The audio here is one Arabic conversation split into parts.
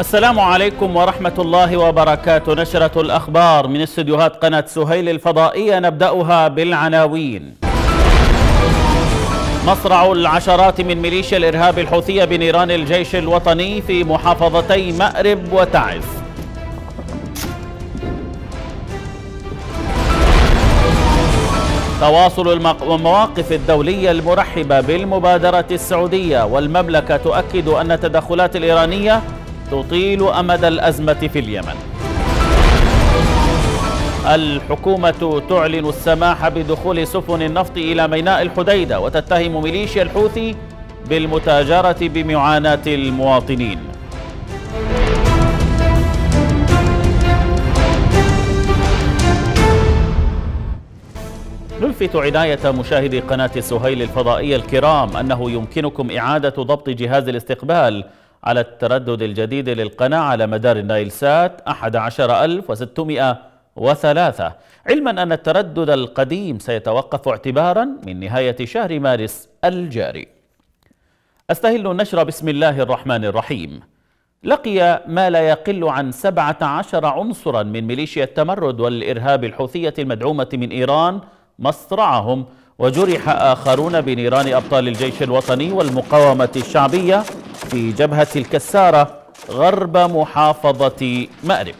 السلام عليكم ورحمة الله وبركاته نشرة الأخبار من استديوهات قناة سهيل الفضائية نبدأها بالعناوين مصرع العشرات من ميليشيا الإرهاب الحوثية بنيران الجيش الوطني في محافظتي مأرب وتعز تواصل المواقف الدولية المرحبة بالمبادرة السعودية والمملكة تؤكد أن التدخلات الإيرانية تطيل أمد الأزمة في اليمن الحكومة تعلن السماح بدخول سفن النفط إلى ميناء الحديدة وتتهم ميليشيا الحوثي بالمتاجرة بمعاناة المواطنين نلفت عناية مشاهدي قناة سهيل الفضائية الكرام أنه يمكنكم إعادة ضبط جهاز الاستقبال على التردد الجديد للقناة على مدار النايل سات 11603 علما أن التردد القديم سيتوقف اعتبارا من نهاية شهر مارس الجاري أستهل النشر بسم الله الرحمن الرحيم لقي ما لا يقل عن 17 عنصرا من ميليشيا التمرد والإرهاب الحوثية المدعومة من إيران مصرعهم وجرح آخرون بنيران أبطال الجيش الوطني والمقاومة الشعبية في جبهة الكسارة غرب محافظة مأرب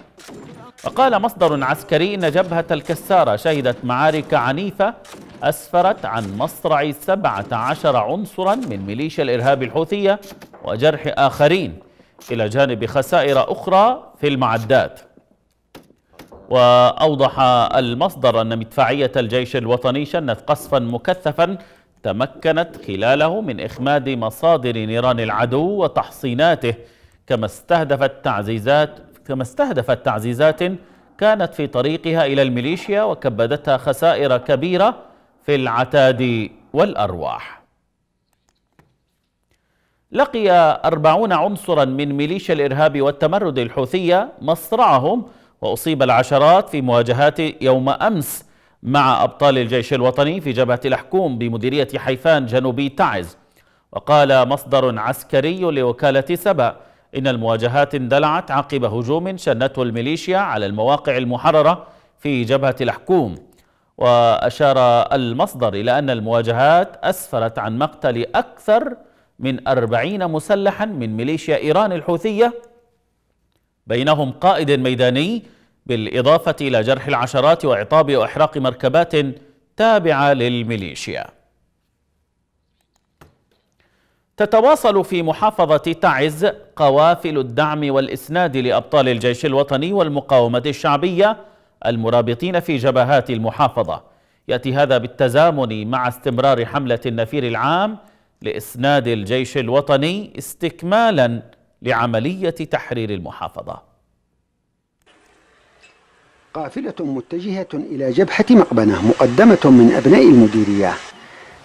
وقال مصدر عسكري أن جبهة الكسارة شهدت معارك عنيفة أسفرت عن مصرع 17 عنصرا من ميليشيا الإرهاب الحوثية وجرح آخرين إلى جانب خسائر أخرى في المعدات وأوضح المصدر أن مدفعية الجيش الوطني شنت قصفا مكثفا تمكنت خلاله من إخماد مصادر نيران العدو وتحصيناته كما استهدفت تعزيزات كما استهدفت تعزيزات كانت في طريقها إلى الميليشيا وكبدتها خسائر كبيرة في العتاد والأرواح لقي أربعون عنصرا من ميليشيا الإرهاب والتمرد الحوثية مصرعهم وأصيب العشرات في مواجهات يوم أمس مع أبطال الجيش الوطني في جبهة الحكوم بمديرية حيفان جنوبي تعز وقال مصدر عسكري لوكالة سبأ إن المواجهات اندلعت عقب هجوم شنته الميليشيا على المواقع المحررة في جبهة الحكوم وأشار المصدر إلى أن المواجهات أسفرت عن مقتل أكثر من أربعين مسلحا من ميليشيا إيران الحوثية بينهم قائد ميداني بالإضافة إلى جرح العشرات وإعطاب وإحراق مركبات تابعة للميليشيا تتواصل في محافظة تعز قوافل الدعم والإسناد لأبطال الجيش الوطني والمقاومة الشعبية المرابطين في جبهات المحافظة يأتي هذا بالتزامن مع استمرار حملة النفير العام لإسناد الجيش الوطني استكمالا لعملية تحرير المحافظة قافلة متجهة إلى جبهة مقبنة مقدمة من أبناء المديرية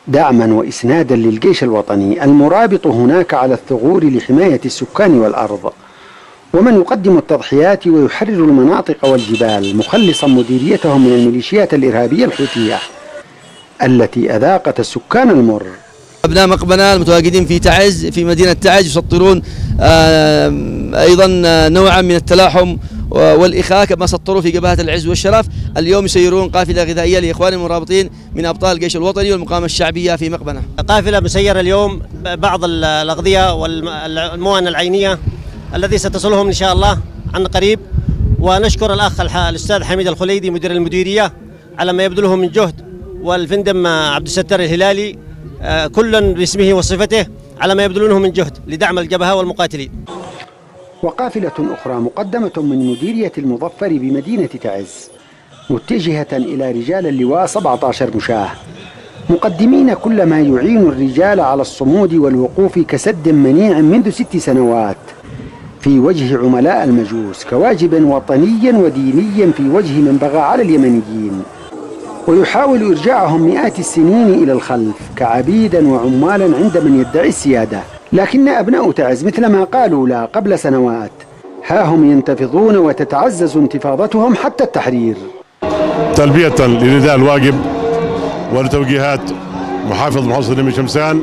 دعما وإسنادا للجيش الوطني المرابط هناك على الثغور لحماية السكان والأرض ومن يقدم التضحيات ويحرر المناطق والجبال مخلصا مديريتهم من الميليشيات الإرهابية الحوثية التي أذاقت السكان المر أبناء مقبنة المتواجدين في تعز في مدينة تعز يسطرون أيضا آه، نوعا من التلاحم والإخاء كما سطروا في جبهة العز والشرف اليوم يسيرون قافلة غذائية لإخوان المرابطين من أبطال الجيش الوطني والمقاومة الشعبية في مقبنة قافلة مسيرة اليوم بعض الأغذية والموانئ العينية الذي ستصلهم إن شاء الله عن قريب ونشكر الأخ الأستاذ حميد الخليدي مدير المديرية على ما يبذله من جهد والفندم عبد الستار الهلالي آه، كل باسمه وصفته على ما يبذلونه من جهد لدعم الجبهة والمقاتلين وقافلة أخرى مقدمة من مديرية المظفر بمدينة تعز متجهة إلى رجال اللواء 17 مشاة مقدمين كل ما يعين الرجال على الصمود والوقوف كسد منيع منذ ست سنوات في وجه عملاء المجوس كواجب وطني وديني في وجه من بغى على اليمنيين ويحاول إرجاعهم مئات السنين إلى الخلف كعبيدا وعمالا عند من يدعي السيادة لكن أبناء تعز مثل ما قالوا لا قبل سنوات ها هم ينتفضون وتتعزز انتفاضتهم حتى التحرير تلبية لنداء الواجب ولتوجيهات محافظ محافظة نمي شمسان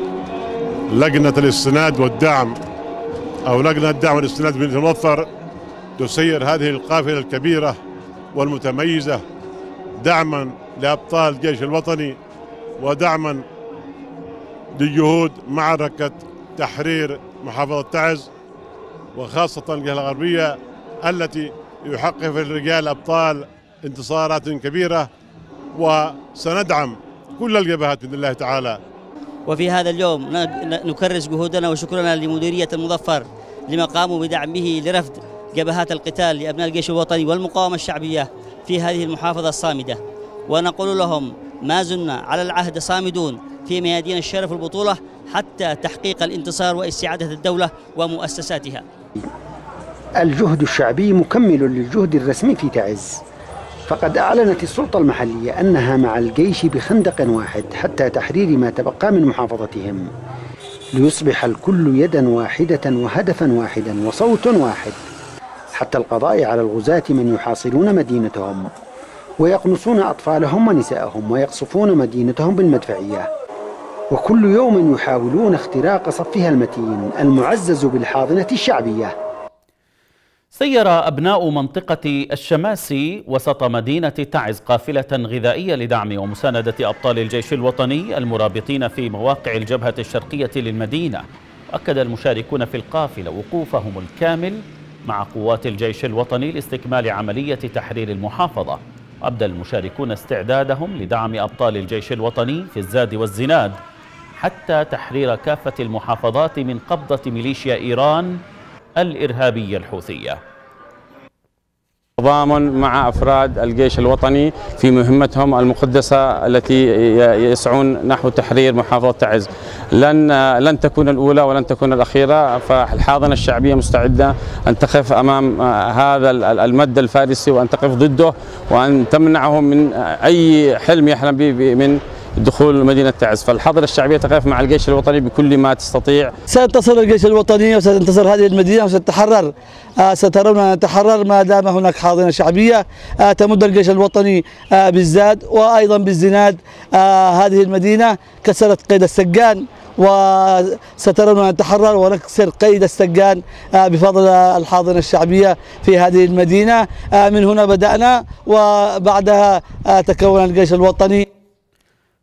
لجنة الاستناد والدعم أو لجنة الدعم والاستناد بنت مظفر تسير هذه القافلة الكبيرة والمتميزة دعما لأبطال الجيش الوطني ودعما لجهود معركة تحرير محافظة تعز وخاصة الجهة الغربية التي يحقق في الرجال أبطال انتصارات كبيرة وسندعم كل الجبهات بإذن الله تعالى وفي هذا اليوم نكرس جهودنا وشكرنا لمديرية المظفر لما قاموا بدعمه لرفد جبهات القتال لأبناء الجيش الوطني والمقاومة الشعبية في هذه المحافظة الصامدة ونقول لهم ما زلنا على العهد صامدون في ميادين الشرف والبطولة حتى تحقيق الانتصار واستعادة الدولة ومؤسساتها الجهد الشعبي مكمل للجهد الرسمي في تعز فقد أعلنت السلطة المحلية أنها مع الجيش بخندق واحد حتى تحرير ما تبقى من محافظتهم ليصبح الكل يدا واحدة وهدفا واحدا وصوت واحد حتى القضاء على الغزاة من يحاصرون مدينتهم ويقنصون أطفالهم ونساءهم ويقصفون مدينتهم بالمدفعية وكل يوم يحاولون اختراق صفها المتين المعزز بالحاضنة الشعبية سير أبناء منطقة الشماسي وسط مدينة تعز قافلة غذائية لدعم ومساندة أبطال الجيش الوطني المرابطين في مواقع الجبهة الشرقية للمدينة أكد المشاركون في القافلة وقوفهم الكامل مع قوات الجيش الوطني لاستكمال عملية تحرير المحافظة أبدى المشاركون استعدادهم لدعم أبطال الجيش الوطني في الزاد والزناد حتى تحرير كافة المحافظات من قبضة ميليشيا إيران الإرهابية الحوثية تضامن مع افراد الجيش الوطني في مهمتهم المقدسه التي يسعون نحو تحرير محافظه تعز. لن لن تكون الاولى ولن تكون الاخيره فالحاضنه الشعبيه مستعده ان تقف امام هذا المد الفارسي وان تقف ضده وان تمنعه من اي حلم يحلم به من دخول مدينة تعز فالحاضرة الشعبية تقف مع الجيش الوطني بكل ما تستطيع سينتصر الجيش الوطني وستنتصر هذه المدينة وستتحرر آه، سترون أن نتحرر ما دام هناك حاضنة شعبية آه، تمد الجيش الوطني آه، بالزاد وأيضا بالزناد هذه المدينة كسرت قيد السجان وسترون أن نتحرر ونكسر قيد السجان بفضل الحاضنة الشعبية في هذه المدينة من هنا بدأنا وبعدها تكون الجيش الوطني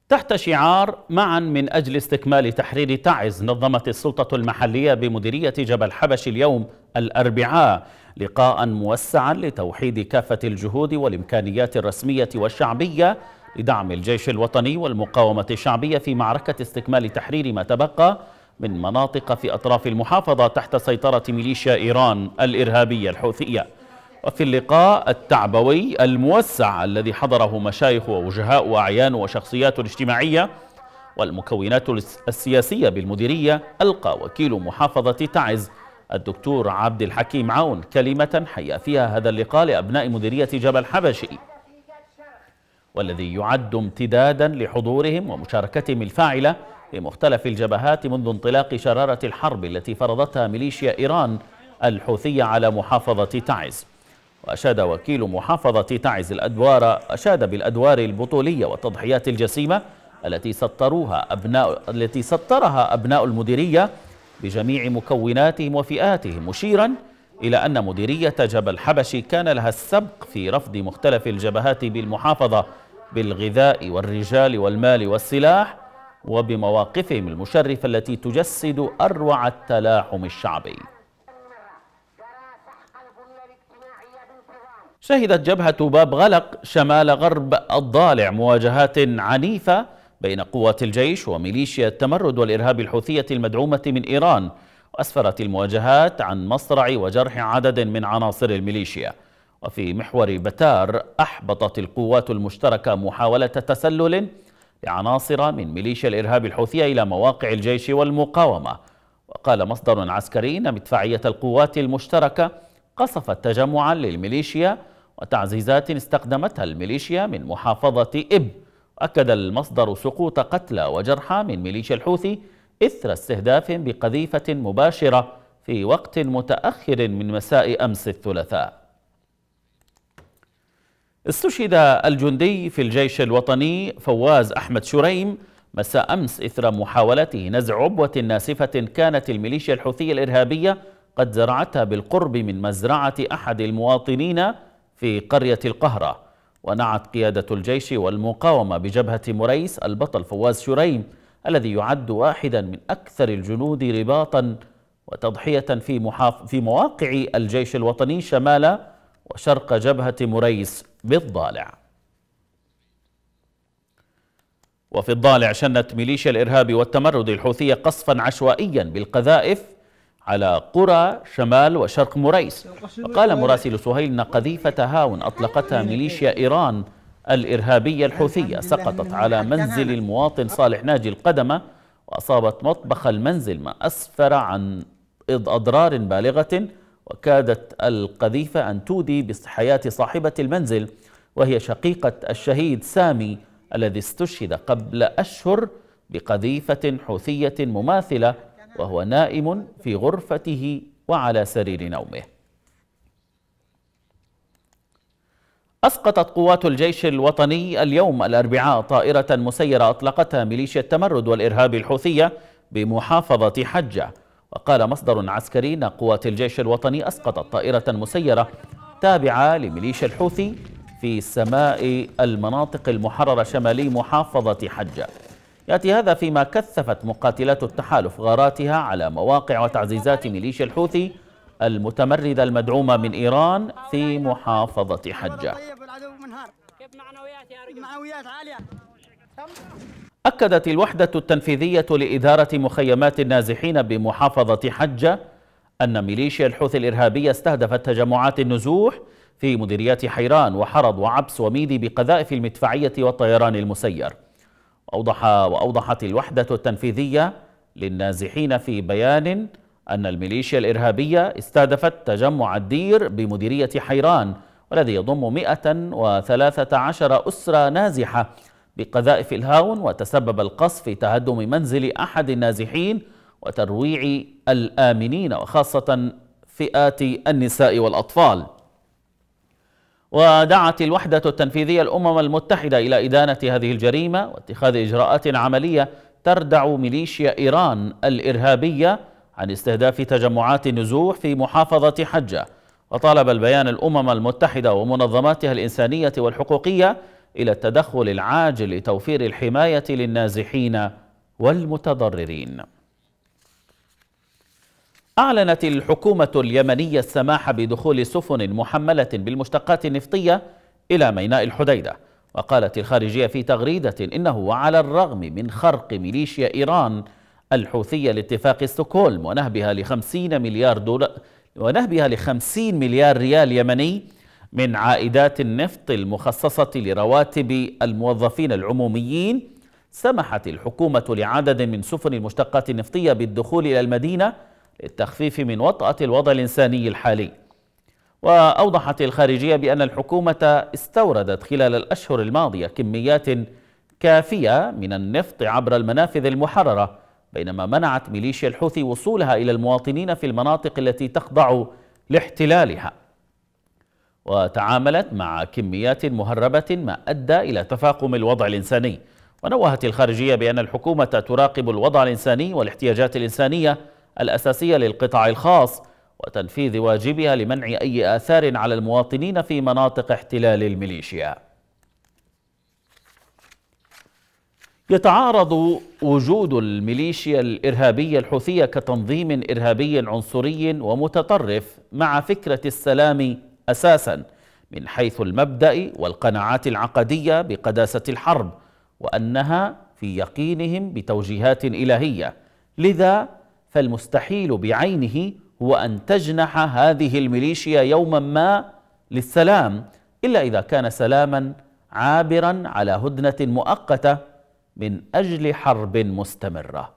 تحت شعار معا من أجل استكمال تحرير تعز نظمت السلطة المحلية بمديرية جبل حبش اليوم الأربعاء لقاء موسعا لتوحيد كافة الجهود والإمكانيات الرسمية والشعبية لدعم الجيش الوطني والمقاومة الشعبية في معركة استكمال تحرير ما تبقى من مناطق في أطراف المحافظة تحت سيطرة ميليشيا إيران الإرهابية الحوثية وفي اللقاء التعبوي الموسع الذي حضره مشايخ ووجهاء وأعيان وشخصيات اجتماعية والمكونات السياسية بالمديرية ألقى وكيل محافظة تعز الدكتور عبد الحكيم عون كلمة حيا فيها هذا اللقاء لأبناء مديرية جبل حبشي والذي يعد امتدادا لحضورهم ومشاركتهم الفاعلة في مختلف الجبهات منذ انطلاق شرارة الحرب التي فرضتها ميليشيا إيران الحوثية على محافظة تعز وأشاد وكيل محافظة تعز الأدوار أشاد بالأدوار البطولية والتضحيات الجسيمة التي سطروها أبناء التي سطرها أبناء المديرية بجميع مكوناتهم وفئاتهم مشيرا إلى أن مديرية جبل حبشي كان لها السبق في رفض مختلف الجبهات بالمحافظة بالغذاء والرجال والمال والسلاح وبمواقفهم المشرفة التي تجسد أروع التلاحم الشعبي شهدت جبهة باب غلق شمال غرب الضالع مواجهات عنيفة بين قوات الجيش وميليشيا التمرد والإرهاب الحوثية المدعومة من إيران وأسفرت المواجهات عن مصرع وجرح عدد من عناصر الميليشيا وفي محور بتار أحبطت القوات المشتركة محاولة تسلل لعناصر من ميليشيا الإرهاب الحوثية إلى مواقع الجيش والمقاومة وقال مصدر عسكري أن مدفعية القوات المشتركة قصفت تجمعا للميليشيا وتعزيزات استخدمتها الميليشيا من محافظة إب أكد المصدر سقوط قتلى وجرحى من ميليشيا الحوثي إثر استهداف بقذيفة مباشرة في وقت متأخر من مساء أمس الثلاثاء استشهد الجندي في الجيش الوطني فواز أحمد شريم مساء أمس إثر محاولته نزع عبوة ناسفة كانت الميليشيا الحوثية الإرهابية قد زرعتها بالقرب من مزرعة أحد المواطنين في قرية القهرة ونعت قيادة الجيش والمقاومة بجبهة مريس البطل فواز شريم الذي يعد واحدا من أكثر الجنود رباطا وتضحية في, محاف... في مواقع الجيش الوطني شمال وشرق جبهة مريس بالضالع وفي الضالع شنت ميليشيا الإرهاب والتمرد الحوثية قصفا عشوائيا بالقذائف على قرى شمال وشرق موريس وقال مراسل سهيل أن قذيفة هاون أطلقتها ميليشيا إيران الإرهابية الحوثية سقطت على منزل المواطن صالح ناجي القدمة وأصابت مطبخ المنزل ما أسفر عن أضرار بالغة وكادت القذيفة أن تودي بحياة صاحبة المنزل وهي شقيقة الشهيد سامي الذي استشهد قبل أشهر بقذيفة حوثية مماثلة وهو نائم في غرفته وعلى سرير نومه أسقطت قوات الجيش الوطني اليوم الأربعاء طائرة مسيرة أطلقتها ميليشيا التمرد والإرهاب الحوثية بمحافظة حجة وقال مصدر عسكري أن قوات الجيش الوطني أسقطت طائرة مسيرة تابعة لميليشيا الحوثي في سماء المناطق المحررة شمالي محافظة حجة يأتي هذا فيما كثفت مقاتلات التحالف غاراتها على مواقع وتعزيزات ميليشيا الحوثي المتمردة المدعومة من إيران في محافظة حجة أكدت الوحدة التنفيذية لإدارة مخيمات النازحين بمحافظة حجة أن ميليشيا الحوثي الإرهابية استهدفت تجمعات النزوح في مديريات حيران وحرض وعبس وميدي بقذائف المدفعية والطيران المسير أوضح وأوضحت الوحدة التنفيذية للنازحين في بيان أن الميليشيا الإرهابية استهدفت تجمع الدير بمديرية حيران والذي يضم 113 أسرة نازحة بقذائف الهاون وتسبب القصف في تهدم منزل أحد النازحين وترويع الآمنين وخاصة فئات النساء والأطفال ودعت الوحدة التنفيذية الأمم المتحدة إلى إدانة هذه الجريمة واتخاذ إجراءات عملية تردع ميليشيا إيران الإرهابية عن استهداف تجمعات النزوح في محافظة حجة وطالب البيان الأمم المتحدة ومنظماتها الإنسانية والحقوقية إلى التدخل العاجل لتوفير الحماية للنازحين والمتضررين أعلنت الحكومة اليمنية السماح بدخول سفن محملة بالمشتقات النفطية إلى ميناء الحديدة وقالت الخارجية في تغريدة إنه وعلى الرغم من خرق ميليشيا إيران الحوثية لاتفاق ستوكولم ونهبها لخمسين مليار دولار ونهبها لخمسين مليار ريال يمني من عائدات النفط المخصصة لرواتب الموظفين العموميين سمحت الحكومة لعدد من سفن المشتقات النفطية بالدخول إلى المدينة للتخفيف من وطأة الوضع الإنساني الحالي وأوضحت الخارجية بأن الحكومة استوردت خلال الأشهر الماضية كميات كافية من النفط عبر المنافذ المحررة بينما منعت ميليشيا الحوثي وصولها إلى المواطنين في المناطق التي تخضع لاحتلالها وتعاملت مع كميات مهربة ما أدى إلى تفاقم الوضع الإنساني ونوهت الخارجية بأن الحكومة تراقب الوضع الإنساني والاحتياجات الإنسانية الأساسية للقطاع الخاص وتنفيذ واجبها لمنع أي آثار على المواطنين في مناطق احتلال الميليشيا يتعارض وجود الميليشيا الإرهابية الحوثية كتنظيم إرهابي عنصري ومتطرف مع فكرة السلام أساساً من حيث المبدأ والقناعات العقدية بقداسة الحرب وأنها في يقينهم بتوجيهات إلهية لذا فالمستحيل بعينه هو أن تجنح هذه الميليشيا يوما ما للسلام إلا إذا كان سلاما عابرا على هدنة مؤقتة من أجل حرب مستمرة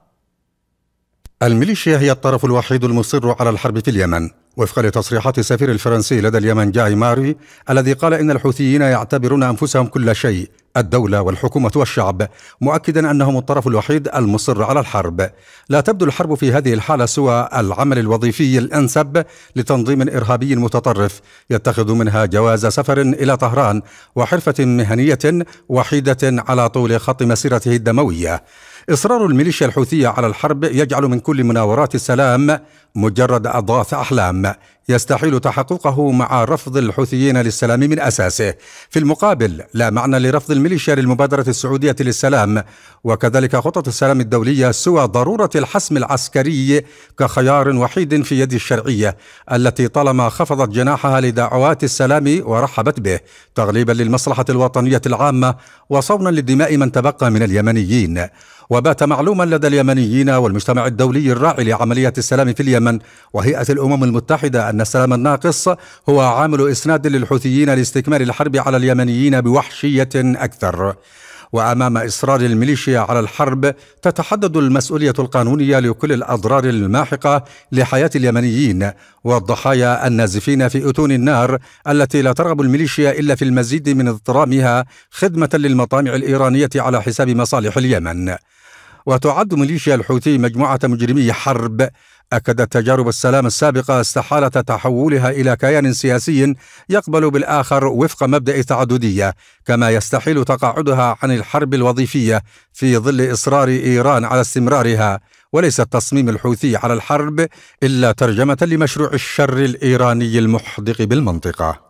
الميليشيا هي الطرف الوحيد المصر على الحرب في اليمن وفقا لتصريحات السفير الفرنسي لدى اليمن جاي ماري الذي قال ان الحوثيين يعتبرون انفسهم كل شيء الدولة والحكومة والشعب مؤكدا أنهم الطرف الوحيد المصر على الحرب لا تبدو الحرب في هذه الحالة سوى العمل الوظيفي الأنسب لتنظيم إرهابي متطرف يتخذ منها جواز سفر إلى طهران وحرفة مهنية وحيدة على طول خط مسيرته الدموية إصرار الميليشيا الحوثية على الحرب يجعل من كل مناورات السلام مجرد أضغاث أحلام يستحيل تحققه مع رفض الحوثيين للسلام من اساسه في المقابل لا معنى لرفض الميليشيا للمبادره السعوديه للسلام وكذلك خطط السلام الدوليه سوى ضروره الحسم العسكري كخيار وحيد في يد الشرعيه التي طالما خفضت جناحها لدعوات السلام ورحبت به تغليبا للمصلحه الوطنيه العامه وصونا لدماء من تبقى من اليمنيين وبات معلوما لدى اليمنيين والمجتمع الدولي الراعي لعمليه السلام في اليمن وهيئه الامم المتحده ان أن السلام الناقص هو عامل إسناد للحوثيين لاستكمال الحرب على اليمنيين بوحشية أكثر وامام اصرار الميليشيا على الحرب تتحدد المسؤوليه القانونيه لكل الاضرار الماحقه لحياه اليمنيين والضحايا النازفين في اتون النار التي لا ترغب الميليشيا الا في المزيد من اضطرامها خدمه للمطامع الايرانيه على حساب مصالح اليمن. وتعد ميليشيا الحوثي مجموعه مجرمي حرب أكدت تجارب السلام السابقة استحالة تحولها إلى كيان سياسي يقبل بالآخر وفق مبدأ التعددية، كما يستحيل تقاعدها عن الحرب الوظيفية في ظل إصرار إيران على استمرارها، وليس التصميم الحوثي على الحرب إلا ترجمة لمشروع الشر الإيراني المحدق بالمنطقة.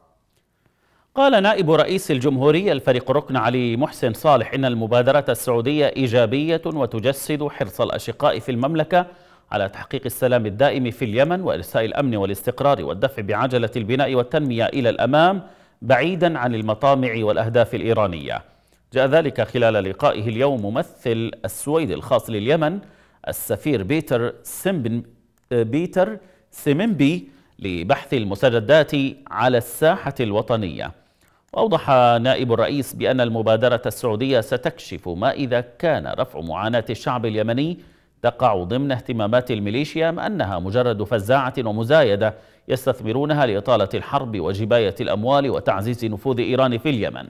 قال نائب رئيس الجمهورية الفريق ركن علي محسن صالح إن المبادرة السعودية إيجابية وتجسد حرص الأشقاء في المملكة على تحقيق السلام الدائم في اليمن وإرساء الأمن والاستقرار والدفع بعجلة البناء والتنمية إلى الأمام بعيدا عن المطامع والأهداف الإيرانية جاء ذلك خلال لقائه اليوم ممثل السويد الخاص لليمن السفير بيتر سيمبن بيتر سيمنبي لبحث المستجدات على الساحة الوطنية وأوضح نائب الرئيس بأن المبادرة السعودية ستكشف ما إذا كان رفع معاناة الشعب اليمني تقع ضمن اهتمامات الميليشيا أنها مجرد فزاعة ومزايدة يستثمرونها لإطالة الحرب وجباية الأموال وتعزيز نفوذ إيران في اليمن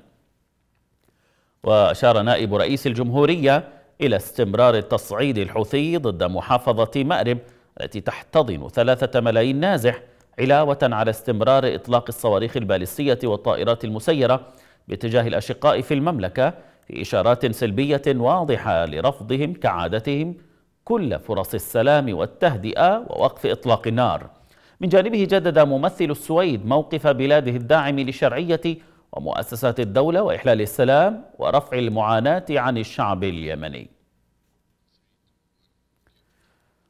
وأشار نائب رئيس الجمهورية إلى استمرار التصعيد الحوثي ضد محافظة مأرب التي تحتضن ثلاثة ملايين نازح علاوة على استمرار إطلاق الصواريخ البالستية والطائرات المسيرة باتجاه الأشقاء في المملكة في إشارات سلبية واضحة لرفضهم كعادتهم كل فرص السلام والتهدئة ووقف إطلاق النار من جانبه جدد ممثل السويد موقف بلاده الداعم للشرعية ومؤسسات الدولة وإحلال السلام ورفع المعاناة عن الشعب اليمني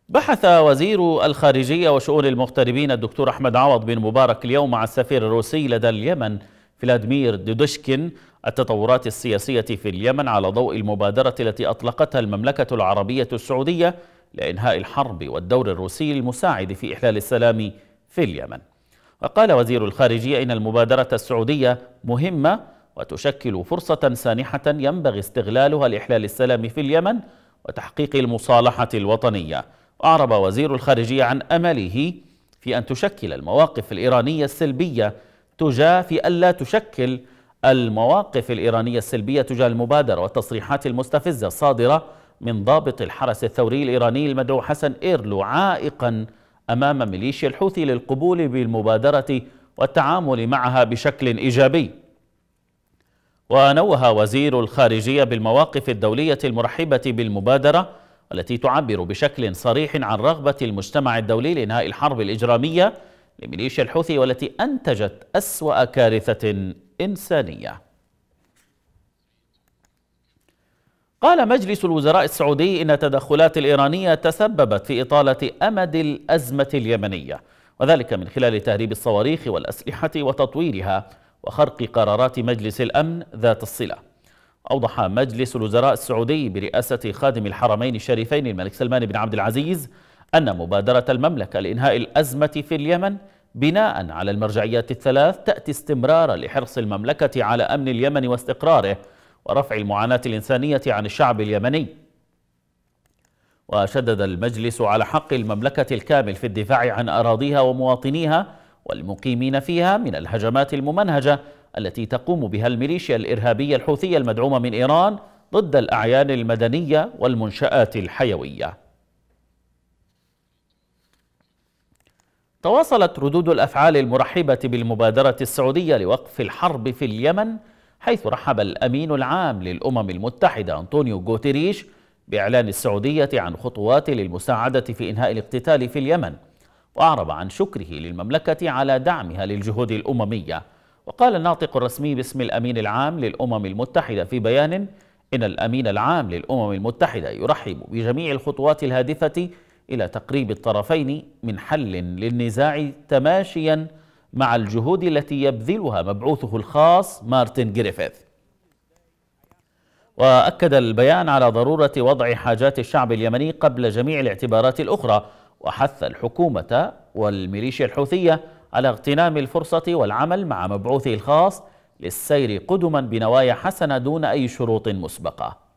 بحث وزير الخارجية وشؤون المغتربين الدكتور أحمد عوض بن مبارك اليوم مع السفير الروسي لدى اليمن فلاديمير دودشكين التطورات السياسية في اليمن على ضوء المبادرة التي أطلقتها المملكة العربية السعودية لإنهاء الحرب والدور الروسي المساعد في إحلال السلام في اليمن وقال وزير الخارجية إن المبادرة السعودية مهمة وتشكل فرصة سانحة ينبغي استغلالها لإحلال السلام في اليمن وتحقيق المصالحة الوطنية أعرب وزير الخارجية عن أمله في أن تشكل المواقف الإيرانية السلبية تجاه في ألا تشكل المواقف الإيرانية السلبية تجاه المبادرة والتصريحات المستفزة الصادرة من ضابط الحرس الثوري الإيراني المدعو حسن إيرلو عائقا أمام ميليشيا الحوثي للقبول بالمبادرة والتعامل معها بشكل إيجابي ونوه وزير الخارجية بالمواقف الدولية المرحبة بالمبادرة التي تعبر بشكل صريح عن رغبة المجتمع الدولي لإنهاء الحرب الإجرامية لميليشيا الحوثي والتي أنتجت أسوأ كارثة إنسانية قال مجلس الوزراء السعودي إن التدخلات الإيرانية تسببت في إطالة أمد الأزمة اليمنية وذلك من خلال تهريب الصواريخ والأسلحة وتطويرها وخرق قرارات مجلس الأمن ذات الصلة أوضح مجلس الوزراء السعودي برئاسة خادم الحرمين الشريفين الملك سلمان بن عبد العزيز أن مبادرة المملكة لإنهاء الأزمة في اليمن بناء على المرجعيات الثلاث تأتي استمرارا لحرص المملكة على أمن اليمن واستقراره ورفع المعاناة الإنسانية عن الشعب اليمني وشدد المجلس على حق المملكة الكامل في الدفاع عن أراضيها ومواطنيها والمقيمين فيها من الهجمات الممنهجة التي تقوم بها الميليشيا الإرهابية الحوثية المدعومة من إيران ضد الأعيان المدنية والمنشآت الحيوية تواصلت ردود الأفعال المرحبة بالمبادرة السعودية لوقف الحرب في اليمن حيث رحب الأمين العام للأمم المتحدة أنطونيو غوتيريش بإعلان السعودية عن خطوات للمساعدة في إنهاء الاقتتال في اليمن وأعرب عن شكره للمملكة على دعمها للجهود الأممية وقال الناطق الرسمي باسم الأمين العام للأمم المتحدة في بيان إن الأمين العام للأمم المتحدة يرحب بجميع الخطوات الهادفة إلى تقريب الطرفين من حل للنزاع تماشيا مع الجهود التي يبذلها مبعوثه الخاص مارتن جريفيث وأكد البيان على ضرورة وضع حاجات الشعب اليمني قبل جميع الاعتبارات الأخرى وحث الحكومة والميليشيا الحوثية على اغتنام الفرصة والعمل مع مبعوثه الخاص للسير قدما بنوايا حسنة دون أي شروط مسبقة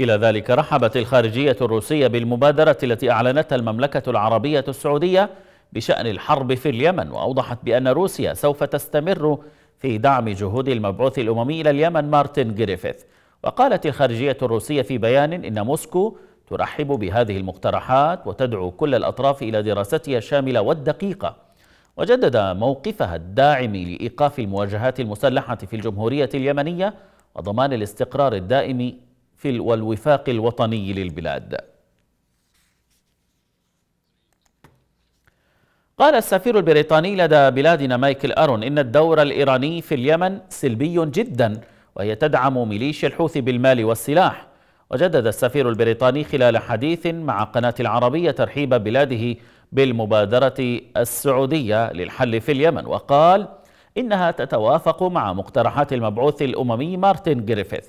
إلى ذلك رحبت الخارجية الروسية بالمبادرة التي أعلنتها المملكة العربية السعودية بشأن الحرب في اليمن وأوضحت بأن روسيا سوف تستمر في دعم جهود المبعوث الأممي إلى اليمن مارتن جريفيث وقالت الخارجية الروسية في بيان إن موسكو ترحب بهذه المقترحات وتدعو كل الأطراف إلى دراستها الشاملة والدقيقة وجدد موقفها الداعم لإيقاف المواجهات المسلحة في الجمهورية اليمنية وضمان الاستقرار الدائم في والوفاق الوطني للبلاد قال السفير البريطاني لدى بلادنا مايكل أرون إن الدور الإيراني في اليمن سلبي جدا وهي تدعم ميليشيا الحوثي بالمال والسلاح وجدد السفير البريطاني خلال حديث مع قناة العربية ترحيب بلاده بالمبادرة السعودية للحل في اليمن وقال إنها تتوافق مع مقترحات المبعوث الأممي مارتن جريفيث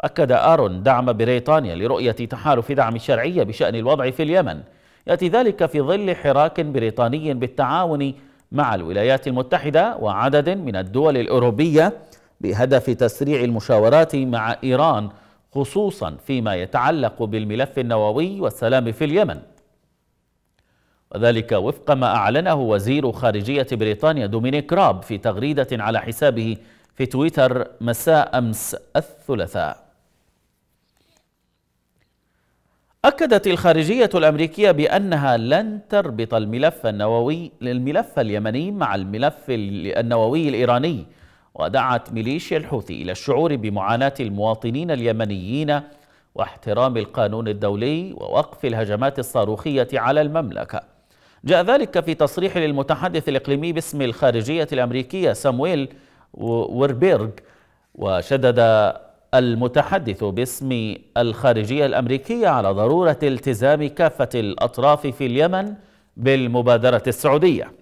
أكد آرون دعم بريطانيا لرؤية تحالف دعم الشرعية بشأن الوضع في اليمن يأتي ذلك في ظل حراك بريطاني بالتعاون مع الولايات المتحدة وعدد من الدول الأوروبية بهدف تسريع المشاورات مع إيران خصوصا فيما يتعلق بالملف النووي والسلام في اليمن وذلك وفق ما أعلنه وزير خارجية بريطانيا دومينيك راب في تغريدة على حسابه في تويتر مساء أمس الثلاثاء أكدت الخارجية الأمريكية بأنها لن تربط الملف النووي الملف اليمني مع الملف النووي الإيراني ودعت ميليشيا الحوثي إلى الشعور بمعاناة المواطنين اليمنيين واحترام القانون الدولي ووقف الهجمات الصاروخية على المملكة جاء ذلك في تصريح للمتحدث الإقليمي باسم الخارجية الأمريكية سامويل ويربيرغ وشدد المتحدث باسم الخارجية الأمريكية على ضرورة التزام كافة الأطراف في اليمن بالمبادرة السعودية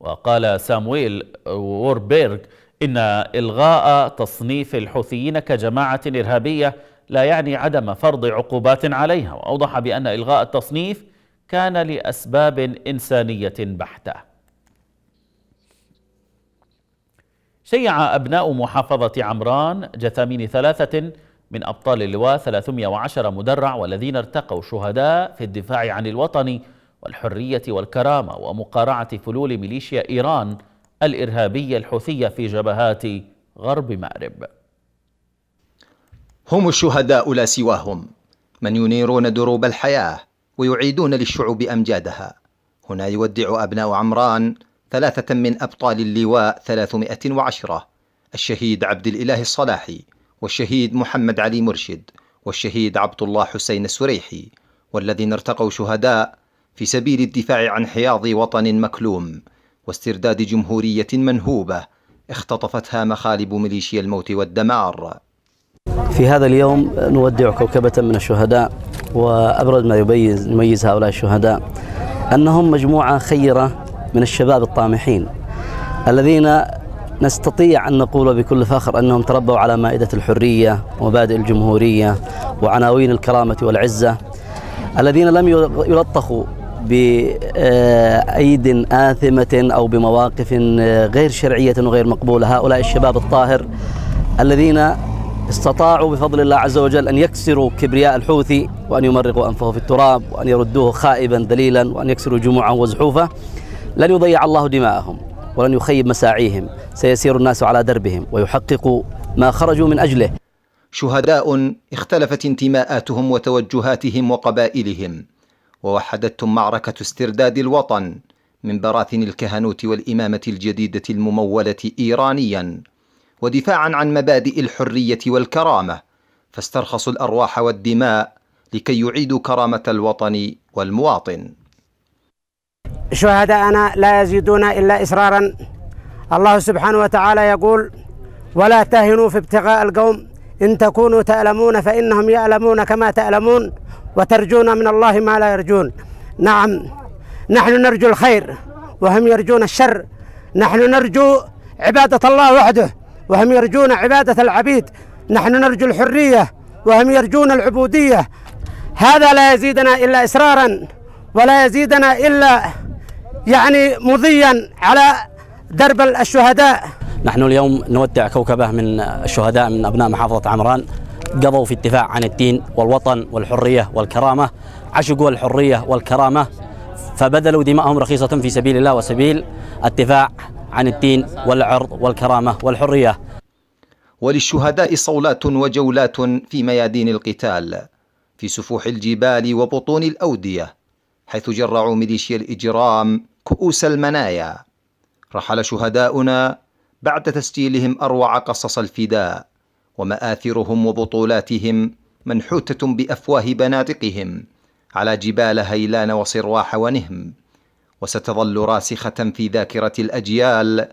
وقال سامويل ووربيرغ إن إلغاء تصنيف الحوثيين كجماعة إرهابية لا يعني عدم فرض عقوبات عليها وأوضح بأن إلغاء التصنيف كان لأسباب إنسانية بحتة شيع أبناء محافظة عمران جثامين ثلاثة من أبطال اللواء 310 مدرع والذين ارتقوا شهداء في الدفاع عن الوطن والحرية والكرامة ومقارعة فلول ميليشيا إيران الإرهابية الحوثية في جبهات غرب مأرب هم الشهداء لا سواهم من ينيرون دروب الحياة ويعيدون للشعوب أمجادها هنا يودع أبناء عمران ثلاثة من أبطال اللواء 310 الشهيد عبد الإله الصلاحي والشهيد محمد علي مرشد والشهيد عبد الله حسين السريحي والذين ارتقوا شهداء في سبيل الدفاع عن حياض وطن مكلوم واسترداد جمهورية منهوبة اختطفتها مخالب ميليشيا الموت والدمار في هذا اليوم نودع كوكبة من الشهداء وأبرز ما يميز يميز هؤلاء الشهداء أنهم مجموعة خيرة من الشباب الطامحين الذين نستطيع أن نقول بكل فخر أنهم تربوا على مائدة الحرية ومبادئ الجمهورية وعناوين الكرامة والعزة الذين لم يلطخوا بأيد آه، آثمة أو بمواقف آه، غير شرعية وغير مقبولة هؤلاء الشباب الطاهر الذين استطاعوا بفضل الله عز وجل أن يكسروا كبرياء الحوثي وأن يمرقوا أنفه في التراب وأن يردوه خائبا ذليلا وأن يكسروا جموعه وزحوفه لن يضيع الله دماءهم ولن يخيب مساعيهم سيسير الناس على دربهم ويحققوا ما خرجوا من أجله شهداء اختلفت انتماءاتهم وتوجهاتهم وقبائلهم ووحدتهم معركة استرداد الوطن من براثن الكهنوت والإمامة الجديدة الممولة إيرانيا ودفاعا عن مبادئ الحرية والكرامة فاسترخصوا الأرواح والدماء لكي يعيدوا كرامة الوطن والمواطن شهداءنا لا يزيدون إلا إصرارا الله سبحانه وتعالى يقول ولا تهنوا في ابتغاء القوم إن تكونوا تألمون فإنهم يألمون كما تألمون وترجون من الله ما لا يرجون نعم نحن نرجو الخير وهم يرجون الشر نحن نرجو عبادة الله وحده وهم يرجون عبادة العبيد نحن نرجو الحرية وهم يرجون العبودية هذا لا يزيدنا إلا إصرارا ولا يزيدنا إلا يعني مضيا على درب الشهداء نحن اليوم نودع كوكبة من الشهداء من أبناء محافظة عمران قضوا في الدفاع عن الدين والوطن والحرية والكرامة عشقوا الحرية والكرامة فبذلوا دماءهم رخيصة في سبيل الله وسبيل الدفاع عن الدين والعرض والكرامة والحرية وللشهداء صولات وجولات في ميادين القتال في سفوح الجبال وبطون الأودية حيث جرعوا ميليشيا الإجرام كؤوس المنايا رحل شهداؤنا بعد تسجيلهم أروع قصص الفداء ومآثرهم وبطولاتهم منحوتة بأفواه بنادقهم على جبال هيلان وصرواح ونهم وستظل راسخة في ذاكرة الأجيال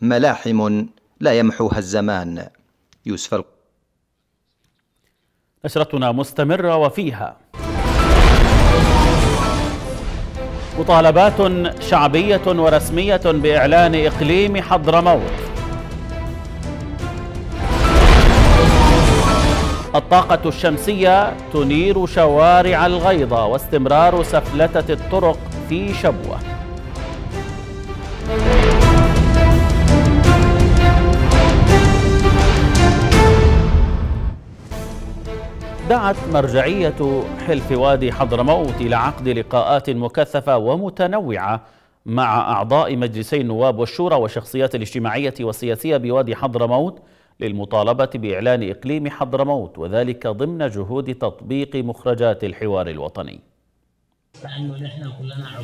ملاحم لا يمحوها الزمان يوسف نشرتنا مستمرة وفيها مطالبات شعبية ورسمية بإعلان إقليم حضرموت الطاقة الشمسية تنير شوارع الغيضة واستمرار سفلتة الطرق في شبوه دعت مرجعية حلف وادي حضرموت إلى عقد لقاءات مكثفة ومتنوعة مع أعضاء مجلسي النواب والشورى والشخصيات الاجتماعية والسياسية بوادي حضرموت للمطالبة بإعلان إقليم حضرموت وذلك ضمن جهود تطبيق مخرجات الحوار الوطني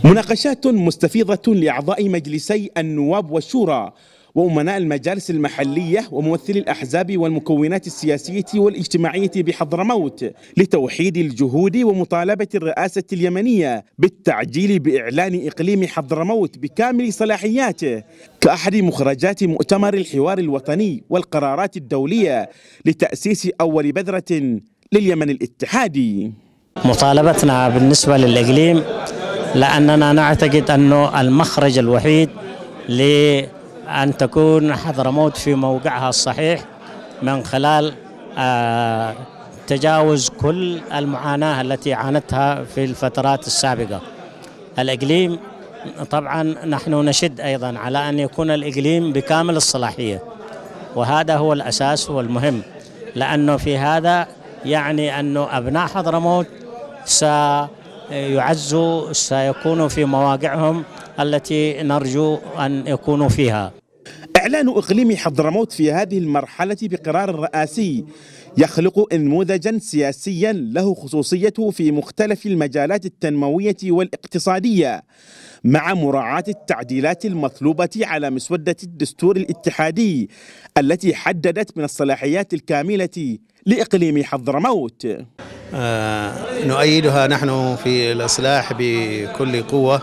مناقشات مستفيضة لأعضاء مجلسي النواب والشورى وأمناء المجالس المحلية وممثلي الأحزاب والمكونات السياسية والاجتماعية بحضرموت لتوحيد الجهود ومطالبة الرئاسة اليمنية بالتعجيل بإعلان إقليم حضرموت بكامل صلاحياته كأحد مخرجات مؤتمر الحوار الوطني والقرارات الدولية لتأسيس أول بذرة لليمن الاتحادي مطالبتنا بالنسبة للإقليم لأننا نعتقد أنه المخرج الوحيد ل أن تكون حضرموت في موقعها الصحيح من خلال آه، تجاوز كل المعاناة التي عانتها في الفترات السابقة الإقليم طبعا نحن نشد أيضا على أن يكون الإقليم بكامل الصلاحية وهذا هو الأساس والمهم لأنه في هذا يعني أنه أبناء حضرموت سيعزوا سيكونوا في مواقعهم التي نرجو أن يكونوا فيها إعلان إقليم حضرموت في هذه المرحلة بقرار رئاسي يخلق انموذجا سياسيا له خصوصيته في مختلف المجالات التنموية والاقتصادية مع مراعاة التعديلات المطلوبة على مسودة الدستور الاتحادي التي حددت من الصلاحيات الكاملة لإقليم حضرموت آه نؤيدها نحن في الإصلاح بكل قوة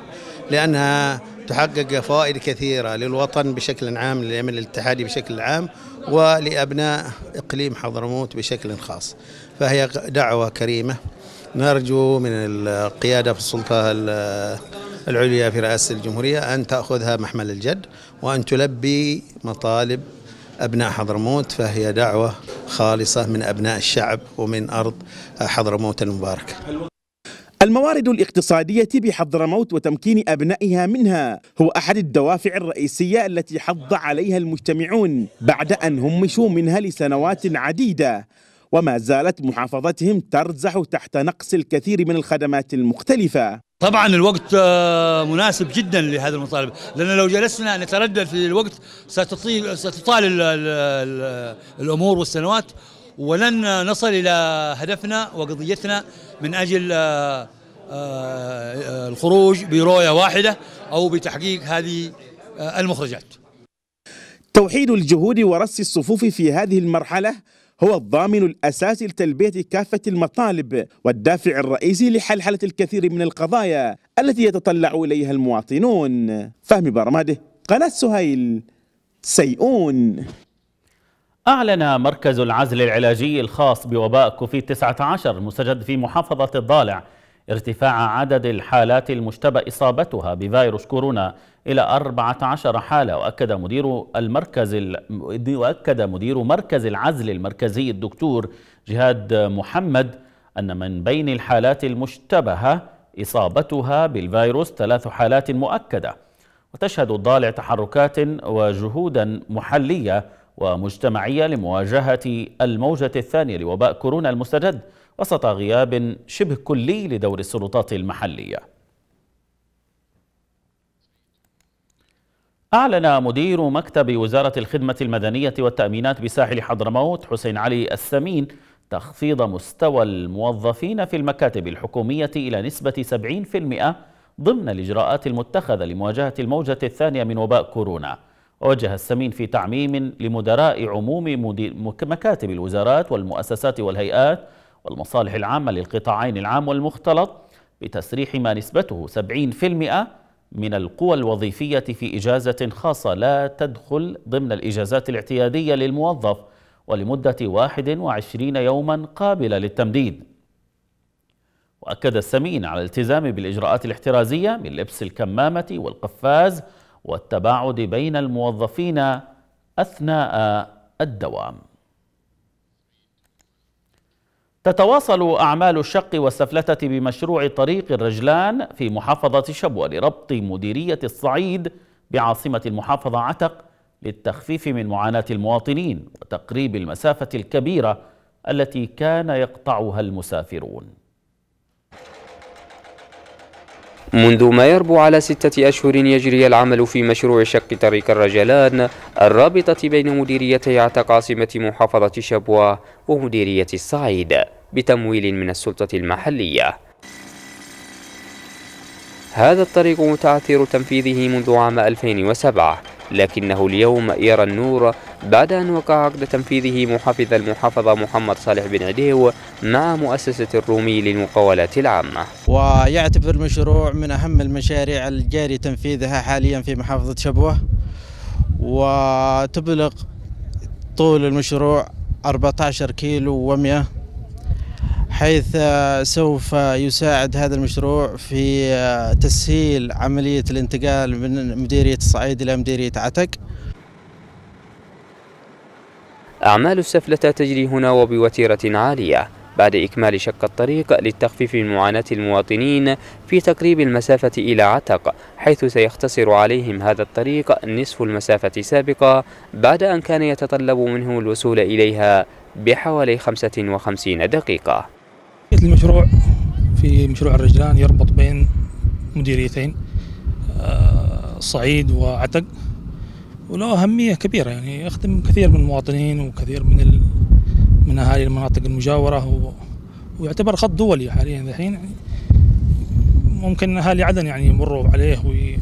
لأنها تحقق فوائد كثيرة للوطن بشكل عام لليمن الاتحادي بشكل عام ولأبناء إقليم حضرموت بشكل خاص فهي دعوة كريمة نرجو من القيادة في السلطة العليا في رئاسة الجمهورية أن تأخذها محمل الجد وأن تلبي مطالب أبناء حضرموت فهي دعوة خالصة من أبناء الشعب ومن أرض حضرموت المباركة الموارد الاقتصادية بحضرموت وتمكين أبنائها منها هو أحد الدوافع الرئيسية التي حض عليها المجتمعون بعد أن همشوا منها لسنوات عديدة وما زالت محافظتهم ترزح تحت نقص الكثير من الخدمات المختلفة طبعا الوقت آه، مناسب جدا لهذه المطالب لأن لو جلسنا نتردد في الوقت ستطيل, ستطال الـ الـ الأمور والسنوات ولن نصل إلى هدفنا وقضيتنا من أجل آه، آه، الخروج برؤية واحدة أو بتحقيق هذه آه، المخرجات توحيد الجهود ورص الصفوف في هذه المرحلة هو الضامن الأساسي لتلبية كافة المطالب والدافع الرئيسي لحلحلة الكثير من القضايا التي يتطلع إليها المواطنون فهمي برماده قناة سهيل سيئون أعلن مركز العزل العلاجي الخاص بوباء كوفيد 19 المستجد في محافظة الضالع ارتفاع عدد الحالات المشتبه إصابتها بفيروس كورونا إلى 14 حالة وأكد مدير المركز ال... وأكد مدير مركز العزل المركزي الدكتور جهاد محمد أن من بين الحالات المشتبهة إصابتها بالفيروس ثلاث حالات مؤكدة وتشهد الضالع تحركات وجهودا محلية ومجتمعية لمواجهة الموجة الثانية لوباء كورونا المستجد وسط غياب شبه كلي لدور السلطات المحلية أعلن مدير مكتب وزارة الخدمة المدنية والتأمينات بساحل حضرموت حسين علي الثمين تخفيض مستوى الموظفين في المكاتب الحكومية إلى نسبة 70% ضمن الإجراءات المتخذة لمواجهة الموجة الثانية من وباء كورونا وجه السمين في تعميم لمدراء عموم مكاتب الوزارات والمؤسسات والهيئات والمصالح العامة للقطاعين العام والمختلط بتسريح ما نسبته 70% من القوى الوظيفية في إجازة خاصة لا تدخل ضمن الإجازات الاعتيادية للموظف ولمدة 21 يوما قابلة للتمديد وأكد السمين على الالتزام بالإجراءات الاحترازية من لبس الكمامة والقفاز والتباعد بين الموظفين أثناء الدوام تتواصل أعمال الشق والسفلتة بمشروع طريق الرجلان في محافظة شبوة لربط مديرية الصعيد بعاصمة المحافظة عتق للتخفيف من معاناة المواطنين وتقريب المسافة الكبيرة التي كان يقطعها المسافرون منذ ما يربو على ستة أشهر يجري العمل في مشروع شق طريق الرجلان الرابطة بين مديريتي عتق عاصمة محافظة شبوة ومديرية الصعيد بتمويل من السلطة المحلية هذا الطريق متعثر تنفيذه منذ عام 2007 لكنه اليوم يرى النور بعد أن وقع عقد تنفيذه محافظ المحافظة محمد صالح بن عديو مع مؤسسة الرومي للمقاولات العامة ويعتبر المشروع من أهم المشاريع الجاري تنفيذها حاليا في محافظة شبوة وتبلغ طول المشروع 14 كيلو و100 حيث آه، سوف يساعد هذا المشروع في آه، تسهيل عملية الانتقال من مديرية الصعيد إلى مديرية عتق أعمال السفلتة تجري هنا وبوتيرة عالية بعد إكمال شق الطريق للتخفيف من معاناة المواطنين في تقريب المسافة إلى عتق حيث سيختصر عليهم هذا الطريق نصف المسافة السابقة بعد أن كان يتطلب منهم الوصول إليها بحوالي 55 دقيقة المشروع في مشروع الرجلان يربط بين مديريتين آه، صعيد وعتق وله أهمية كبيرة يعني يخدم كثير من المواطنين وكثير من ال... من أهالي المناطق المجاورة و... ويعتبر خط دولي حاليا الحين يعني ممكن أهالي عدن يعني يمروا عليه وي...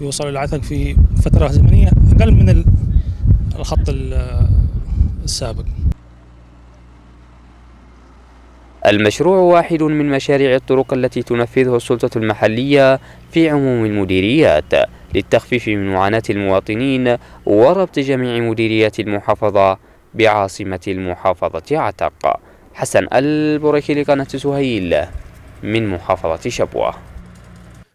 ويوصلوا العتق في فترة زمنية أقل من ال... الخط السابق المشروع واحد من مشاريع الطرق التي تنفذه السلطة المحلية في عموم المديريات للتخفيف من معاناة المواطنين وربط جميع مديريات المحافظة بعاصمة المحافظة عتق حسن البريكي لقناة سهيل من محافظة شبوة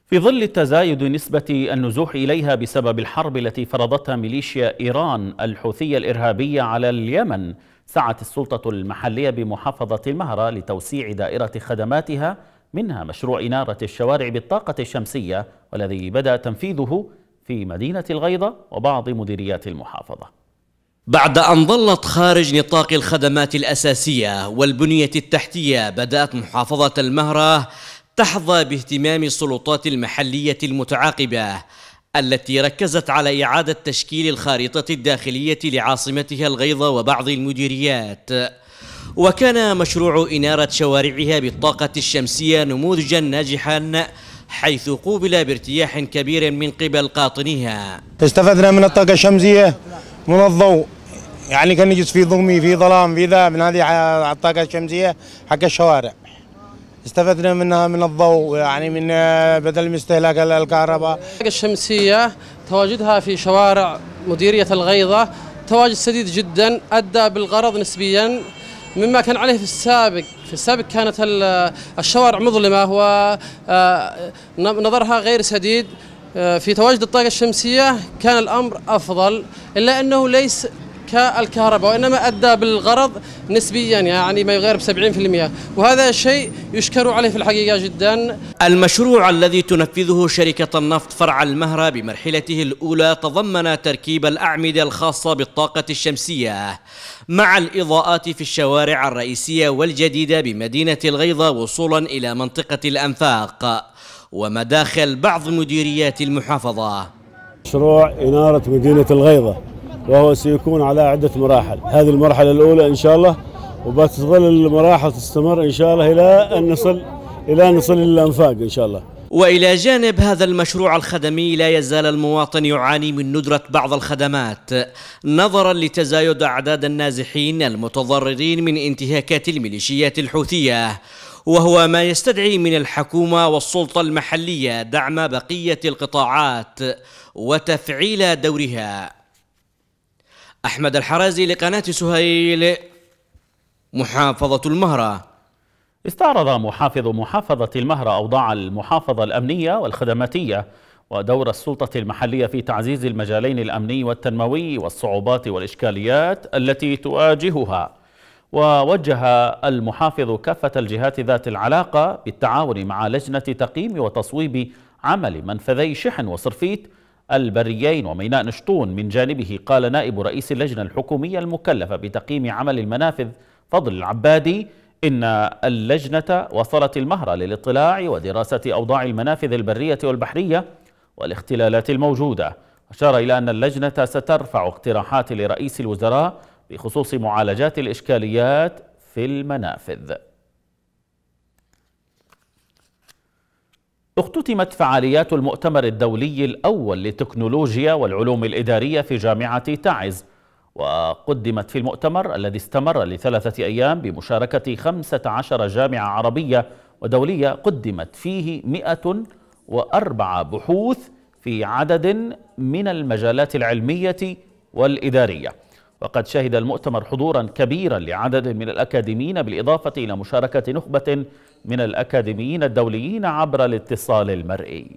في ظل تزايد نسبة النزوح إليها بسبب الحرب التي فرضتها ميليشيا إيران الحوثية الإرهابية على اليمن سعت السلطة المحلية بمحافظة المهرة لتوسيع دائرة خدماتها منها مشروع إنارة الشوارع بالطاقة الشمسية والذي بدأ تنفيذه في مدينة الغيضة وبعض مديريات المحافظة بعد أن ظلت خارج نطاق الخدمات الأساسية والبنية التحتية بدأت محافظة المهرة تحظى باهتمام السلطات المحلية المتعاقبة التي ركزت على إعادة تشكيل الخارطة الداخلية لعاصمتها الغيضة وبعض المديريات وكان مشروع إنارة شوارعها بالطاقة الشمسية نموذجا ناجحا حيث قوبل بارتياح كبير من قبل قاطنيها استفدنا من الطاقة الشمسية من الضوء يعني كان يجلس في ظلمي في ظلام في ذا من هذه الطاقة الشمسية حق الشوارع استفدنا منها من الضوء يعني من آه، بدل من استهلاك الكهرباء الشمسية تواجدها في شوارع مديرية الغيضة تواجد سديد جدا أدى بالغرض نسبيا مما كان عليه في السابق في السابق كانت آه، الشوارع مظلمة ونظرها آه، غير سديد في تواجد الطاقة الشمسية كان الأمر أفضل إلا أنه ليس كالكهرباء وإنما أدى بالغرض نسبيا يعني ما يغير ب 70% وهذا شيء يشكر عليه في الحقيقة جدا المشروع الذي تنفذه شركة النفط فرع المهرة بمرحلته الأولى تضمن تركيب الأعمدة الخاصة بالطاقة الشمسية مع الإضاءات في الشوارع الرئيسية والجديدة بمدينة الغيضة وصولا إلى منطقة الأنفاق ومداخل بعض مديريات المحافظة مشروع إنارة مدينة الغيضة وهو سيكون على عدة مراحل هذه المرحلة الأولى إن شاء الله وبتظل المراحل تستمر إن شاء الله إلى أن نصل إلى أن نصل إلى الأنفاق إن شاء الله وإلى جانب هذا المشروع الخدمي لا يزال المواطن يعاني من ندرة بعض الخدمات نظرا لتزايد أعداد النازحين المتضررين من انتهاكات الميليشيات الحوثية وهو ما يستدعي من الحكومة والسلطة المحلية دعم بقية القطاعات وتفعيل دورها أحمد الحرازي لقناة سهيل محافظة المهرة استعرض محافظ محافظة المهرة أوضاع المحافظة الأمنية والخدماتية ودور السلطة المحلية في تعزيز المجالين الأمني والتنموي والصعوبات والإشكاليات التي تواجهها ووجه المحافظ كافة الجهات ذات العلاقة بالتعاون مع لجنة تقييم وتصويب عمل منفذي شحن وصرفيت البريين وميناء نشطون من جانبه قال نائب رئيس اللجنة الحكومية المكلفة بتقييم عمل المنافذ فضل العبادي إن اللجنة وصلت المهرة للاطلاع ودراسة أوضاع المنافذ البرية والبحرية والاختلالات الموجودة أشار إلى أن اللجنة سترفع اقتراحات لرئيس الوزراء بخصوص معالجات الإشكاليات في المنافذ اختتمت فعاليات المؤتمر الدولي الأول للتكنولوجيا والعلوم الإدارية في جامعة تعز وقدمت في المؤتمر الذي استمر لثلاثة أيام بمشاركة 15 جامعة عربية ودولية قدمت فيه 104 بحوث في عدد من المجالات العلمية والإدارية وقد شهد المؤتمر حضورا كبيرا لعدد من الأكاديميين بالإضافة إلى مشاركة نخبة من الأكاديميين الدوليين عبر الاتصال المرئي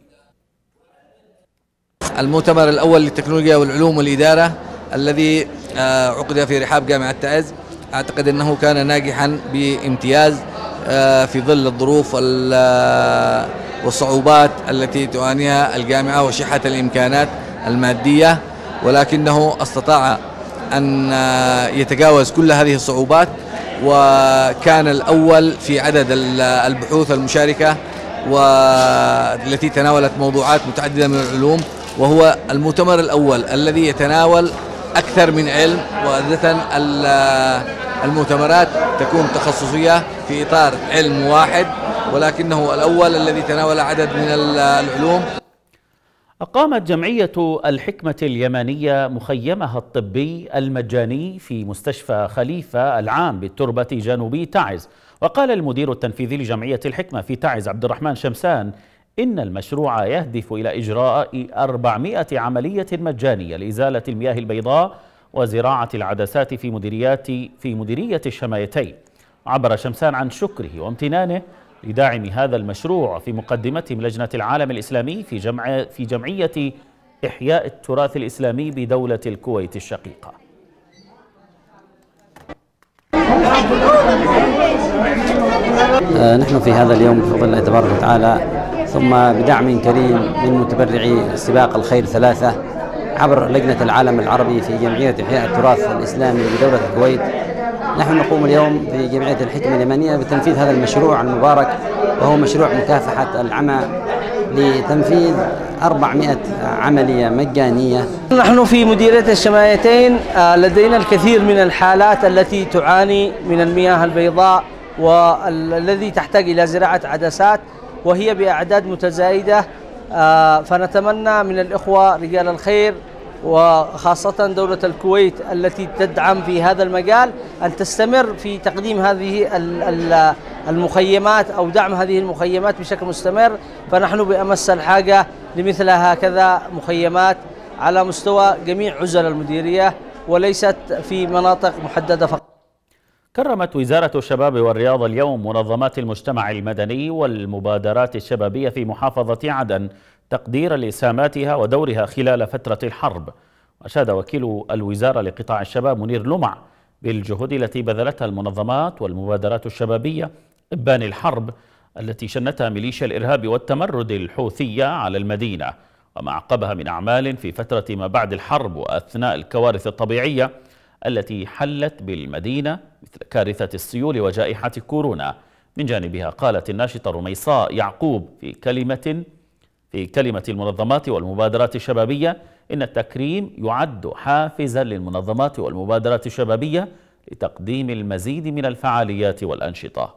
المؤتمر الأول للتكنولوجيا والعلوم والإدارة الذي آه، عقد في رحاب جامعة تعز أعتقد أنه كان ناجحا بامتياز آه، في ظل الظروف آه، والصعوبات التي تعانيها الجامعة وشحة الإمكانات المادية ولكنه استطاع أن يتجاوز كل هذه الصعوبات وكان الأول في عدد البحوث المشاركة والتي تناولت موضوعات متعددة من العلوم وهو المؤتمر الأول الذي يتناول أكثر من علم وعادة المؤتمرات تكون تخصصية في إطار علم واحد ولكنه الأول الذي تناول عدد من العلوم أقامت جمعية الحكمة اليمنية مخيمها الطبي المجاني في مستشفى خليفة العام بالتربة جنوبي تعز وقال المدير التنفيذي لجمعية الحكمة في تعز عبد الرحمن شمسان إن المشروع يهدف إلى إجراء 400 عملية مجانية لإزالة المياه البيضاء وزراعة العدسات في مديريات في مديرية الشمايتين عبر شمسان عن شكره وامتنانه لدعم هذا المشروع في مقدمتهم لجنة العالم الإسلامي في, جمع في جمعية إحياء التراث الإسلامي بدولة الكويت الشقيقة آه، نحن في هذا اليوم بفضل الله تبارك وتعالى ثم بدعم كريم من متبرعي سباق الخير ثلاثة عبر لجنة العالم العربي في جمعية إحياء التراث الإسلامي بدولة الكويت نحن نقوم اليوم في جمعية الحكمة اليمنية بتنفيذ هذا المشروع المبارك وهو مشروع مكافحة العمى لتنفيذ 400 عملية مجانية نحن في مديرية الشمايتين آه، لدينا الكثير من الحالات التي تعاني من المياه البيضاء والذي تحتاج إلى زراعة عدسات وهي بأعداد متزايدة آه، فنتمنى من الإخوة رجال الخير وخاصة دولة الكويت التي تدعم في هذا المجال أن تستمر في تقديم هذه المخيمات أو دعم هذه المخيمات بشكل مستمر فنحن بأمس الحاجة لمثل هكذا مخيمات على مستوى جميع عزل المديرية وليست في مناطق محددة فقط كرمت وزارة الشباب والرياضة اليوم منظمات المجتمع المدني والمبادرات الشبابية في محافظة عدن تقدير لساماتها ودورها خلال فترة الحرب أشاد وكيل الوزارة لقطاع الشباب منير لمع بالجهود التي بذلتها المنظمات والمبادرات الشبابية إبان الحرب التي شنتها ميليشيا الإرهاب والتمرد الحوثية على المدينة وما عقبها من أعمال في فترة ما بعد الحرب وأثناء الكوارث الطبيعية التي حلت بالمدينة مثل كارثة السيول وجائحة كورونا من جانبها قالت الناشطة رميصاء يعقوب في كلمة في كلمة المنظمات والمبادرات الشبابية إن التكريم يعد حافزا للمنظمات والمبادرات الشبابية لتقديم المزيد من الفعاليات والأنشطة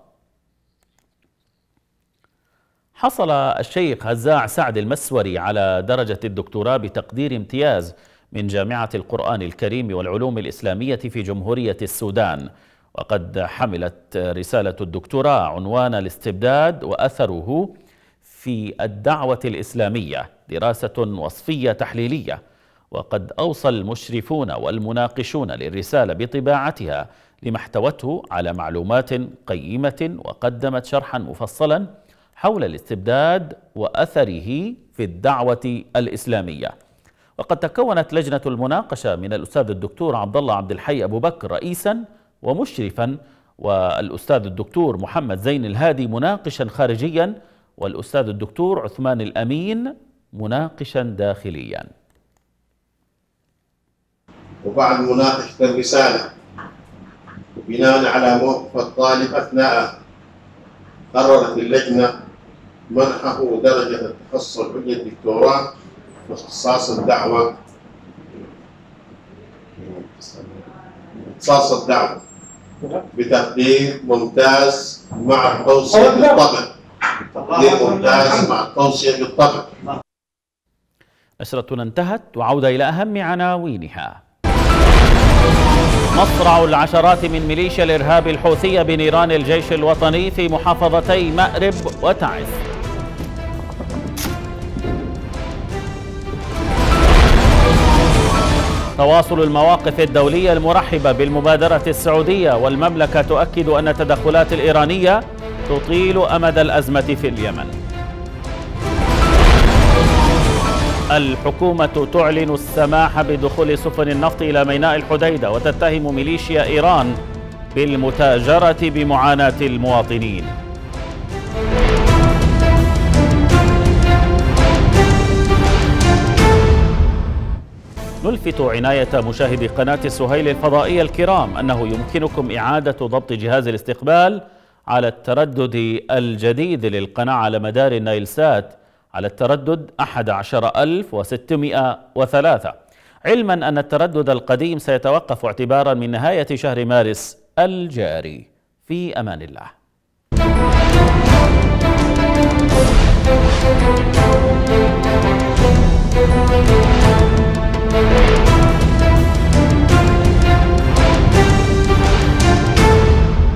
حصل الشيخ هزاع سعد المسوري على درجة الدكتوراه بتقدير امتياز من جامعة القرآن الكريم والعلوم الإسلامية في جمهورية السودان وقد حملت رسالة الدكتوراه عنوان الاستبداد وأثره في الدعوة الإسلامية دراسة وصفية تحليلية وقد أوصى المشرفون والمناقشون للرسالة بطباعتها لما احتوته على معلومات قيمة وقدمت شرحا مفصلا حول الاستبداد وأثره في الدعوة الإسلامية وقد تكونت لجنة المناقشة من الأستاذ الدكتور عبد الله عبد الحي أبو بكر رئيسا ومشرفا والأستاذ الدكتور محمد زين الهادي مناقشا خارجيا والأستاذ الدكتور عثمان الأمين مناقشا داخليا وبعد مناقشة الرسالة بناء على موقف الطالب أثناء قررت اللجنة منحه درجة التخصص العليا الدكتوراه واختصاص الدعوة اختصاص الدعوة بتقدير ممتاز مع التوصيل بالطبع أسرتنا انتهت وعودة إلى أهم عناوينها مصرع العشرات من ميليشيا الإرهاب الحوثية بنيران الجيش الوطني في محافظتي مأرب وتعز تواصل المواقف الدولية المرحبة بالمبادرة السعودية والمملكة تؤكد أن التدخلات الإيرانية تطيل أمد الأزمة في اليمن الحكومة تعلن السماح بدخول سفن النفط إلى ميناء الحديدة وتتهم ميليشيا إيران بالمتاجرة بمعاناة المواطنين نلفت عناية مشاهدي قناة السهيل الفضائية الكرام أنه يمكنكم إعادة ضبط جهاز الاستقبال على التردد الجديد للقناة على مدار النايل سات على التردد 11603 علما أن التردد القديم سيتوقف اعتبارا من نهاية شهر مارس الجاري في أمان الله